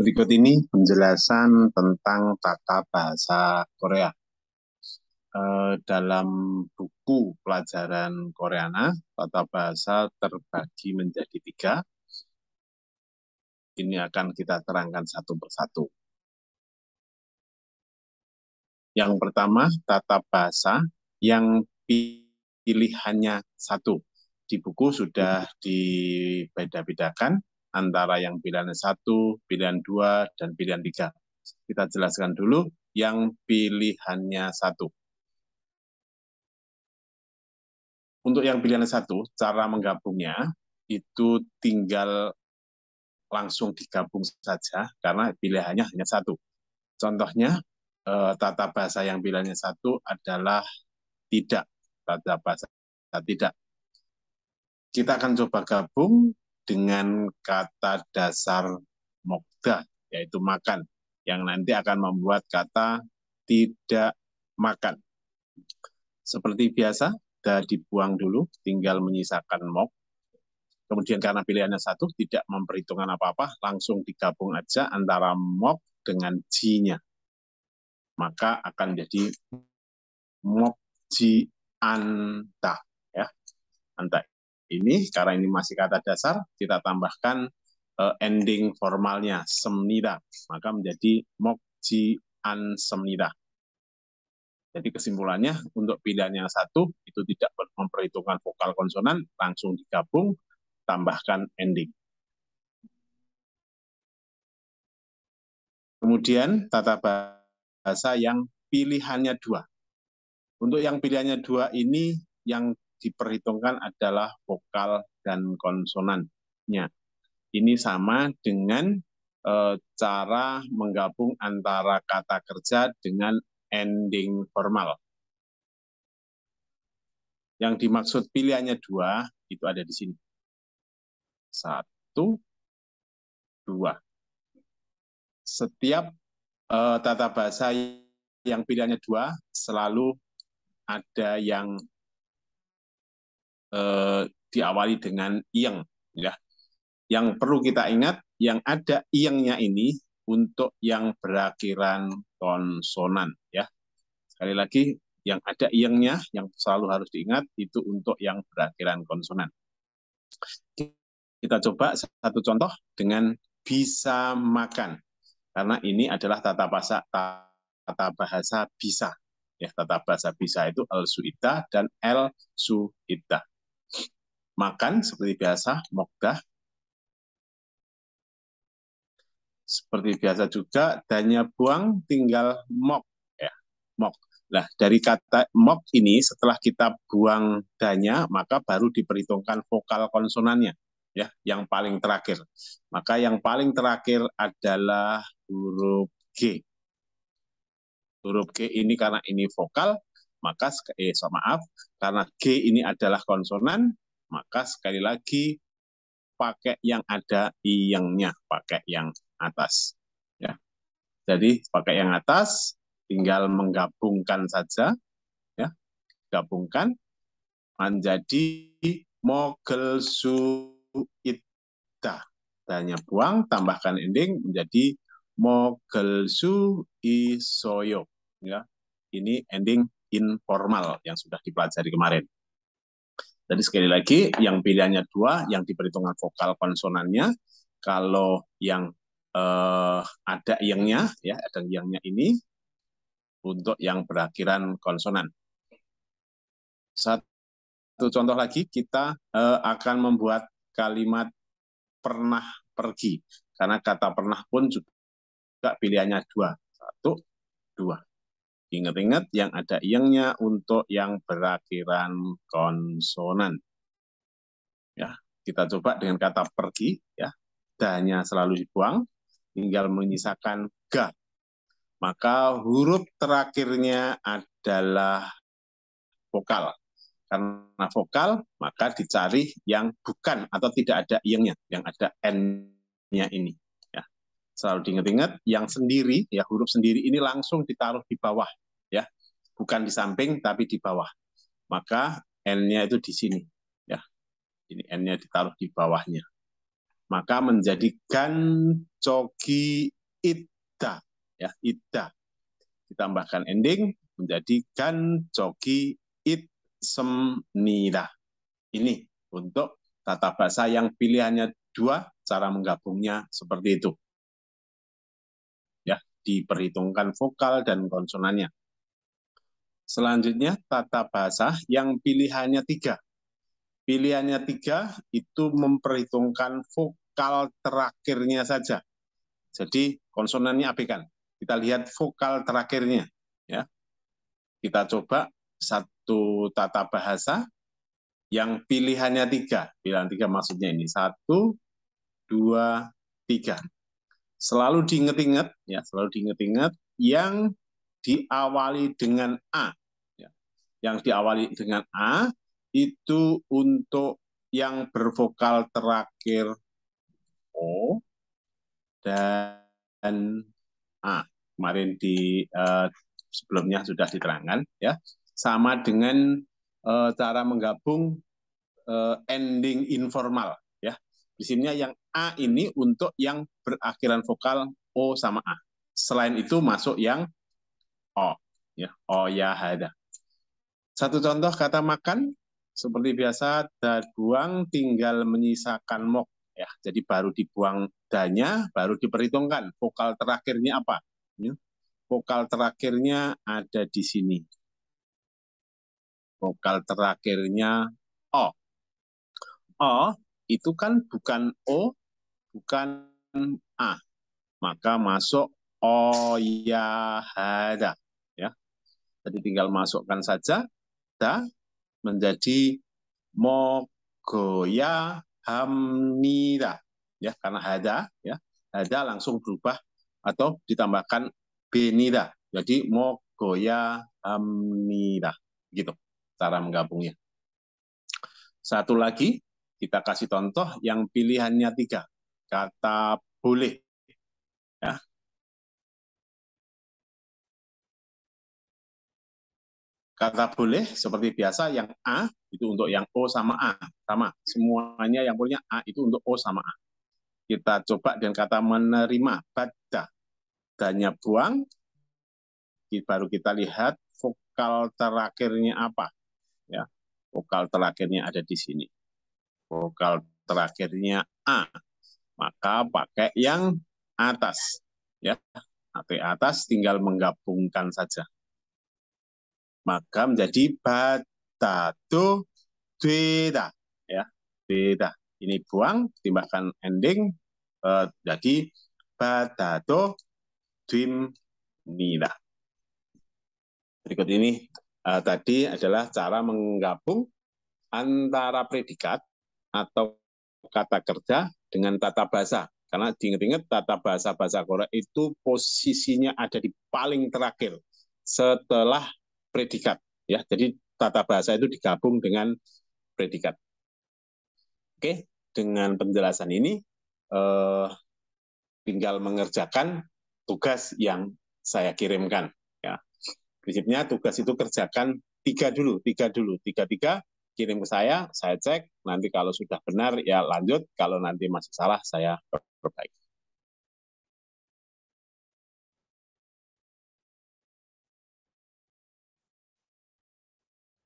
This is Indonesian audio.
Berikut ini penjelasan tentang tata bahasa Korea. E, dalam buku pelajaran Koreana, tata bahasa terbagi menjadi tiga. Ini akan kita terangkan satu persatu. Yang pertama, tata bahasa yang pilihannya satu. Di buku sudah dibeda-bedakan antara yang pilihan satu, pilihan dua, dan pilihan tiga. Kita jelaskan dulu yang pilihannya satu. Untuk yang pilihan satu, cara menggabungnya itu tinggal langsung digabung saja karena pilihannya hanya satu. Contohnya, eh, tata bahasa yang pilihannya satu adalah tidak. Tata bahasa tidak. Kita akan coba gabung dengan kata dasar mokda, yaitu makan, yang nanti akan membuat kata tidak makan. Seperti biasa, da dibuang dulu, tinggal menyisakan mok. Kemudian karena pilihannya satu, tidak memperhitungkan apa-apa, langsung digabung aja antara mok dengan ji Maka akan jadi mok ji anta. Ya. Anta ini karena ini masih kata dasar kita tambahkan uh, ending formalnya semnida maka menjadi mokji an semnida jadi kesimpulannya untuk pilihan yang satu itu tidak memperhitungkan vokal konsonan langsung digabung tambahkan ending Kemudian tata bahasa yang pilihannya dua. Untuk yang pilihannya dua ini yang diperhitungkan adalah vokal dan konsonannya. Ini sama dengan e, cara menggabung antara kata kerja dengan ending formal. Yang dimaksud pilihannya dua, itu ada di sini. Satu, dua. Setiap e, tata bahasa yang pilihannya dua, selalu ada yang Eh, diawali dengan yang ya. Yang perlu kita ingat yang ada iangnya ini untuk yang berakhiran konsonan ya. Sekali lagi yang ada iangnya yang selalu harus diingat itu untuk yang berakhiran konsonan. Kita coba satu contoh dengan bisa makan karena ini adalah tata bahasa tata bahasa bisa ya tata bahasa bisa itu al suita dan al suita Makan seperti biasa, mokda. Seperti biasa juga, danya buang tinggal mok. Ya, mok. Nah, dari kata mok ini setelah kita buang danya, maka baru diperhitungkan vokal konsonannya, ya, yang paling terakhir. Maka yang paling terakhir adalah huruf G. Huruf G ini karena ini vokal, maka eh so maaf, karena G ini adalah konsonan, maka sekali lagi pakai yang ada iyangnya, pakai yang atas. Ya. Jadi pakai yang atas tinggal menggabungkan saja, ya, gabungkan menjadi mogel ita. Tanya buang, tambahkan ending menjadi mogel su isoyo. Ya, ini ending informal yang sudah dipelajari kemarin. Jadi sekali lagi, yang pilihannya dua, yang diperhitungkan vokal konsonannya, kalau yang eh, ada yangnya, ya ada yangnya ini untuk yang berakhiran konsonan. Satu contoh lagi, kita eh, akan membuat kalimat pernah pergi, karena kata pernah pun juga pilihannya dua, satu, dua. Ingat-ingat yang ada iangnya untuk yang berakhiran konsonan. Ya, kita coba dengan kata pergi ya. dahnya selalu dibuang, tinggal menyisakan ga. Maka huruf terakhirnya adalah vokal. Karena vokal, maka dicari yang bukan atau tidak ada iangnya, yang ada n-nya ini selalu diingat-ingat yang sendiri ya huruf sendiri ini langsung ditaruh di bawah ya bukan di samping tapi di bawah maka n-nya itu di sini ya ini n-nya ditaruh di bawahnya maka menjadikan cogi ida ya ida ditambahkan ending menjadikan cogi it semnida ini untuk tata bahasa yang pilihannya dua cara menggabungnya seperti itu diperhitungkan vokal dan konsonannya. Selanjutnya, tata bahasa yang pilihannya tiga. Pilihannya tiga itu memperhitungkan vokal terakhirnya saja. Jadi konsonannya abaikan. Kita lihat vokal terakhirnya. ya. Kita coba satu tata bahasa yang pilihannya tiga. Pilihan tiga maksudnya ini. Satu, dua, tiga selalu diinget-inget ya selalu diinget-inget yang diawali dengan a ya. yang diawali dengan a itu untuk yang bervokal terakhir o dan a kemarin di uh, sebelumnya sudah diterangkan ya sama dengan uh, cara menggabung uh, ending informal ya di sini yang a ini untuk yang berakhiran vokal O sama A. Selain itu masuk yang O. Ya, O ya ada Satu contoh kata makan, seperti biasa, da buang tinggal menyisakan mok. Ya, jadi baru dibuang danya, baru diperhitungkan vokal terakhirnya apa. Ya, vokal terakhirnya ada di sini. Vokal terakhirnya O. O itu kan bukan O, bukan a, maka masuk oyahada. Oh, ya. Jadi tinggal masukkan saja da menjadi mogoya hamnida. Ya, karena ada, ya, ada langsung berubah atau ditambahkan benida. Jadi mogoya hamnida. Gitu cara menggabungnya. Satu lagi, kita kasih contoh yang pilihannya tiga kata boleh. Ya. Kata boleh seperti biasa yang A itu untuk yang O sama A. Sama, semuanya yang punya A itu untuk O sama A. Kita coba dengan kata menerima, baca. Danya buang, baru kita lihat vokal terakhirnya apa. Ya, vokal terakhirnya ada di sini. Vokal terakhirnya A maka pakai yang atas ya atau atas tinggal menggabungkan saja maka menjadi batatu beda ya beda ini buang tambahkan ending eh, jadi batato dwim nila berikut ini eh, tadi adalah cara menggabung antara predikat atau kata kerja dengan tata bahasa. Karena diingat-ingat tata bahasa bahasa Korea itu posisinya ada di paling terakhir setelah predikat. Ya, jadi tata bahasa itu digabung dengan predikat. Oke, dengan penjelasan ini eh, tinggal mengerjakan tugas yang saya kirimkan. Ya. Prinsipnya tugas itu kerjakan tiga dulu, tiga dulu, tiga tiga kirim ke saya, saya cek. Nanti kalau sudah benar ya lanjut, kalau nanti masih salah saya perbaiki.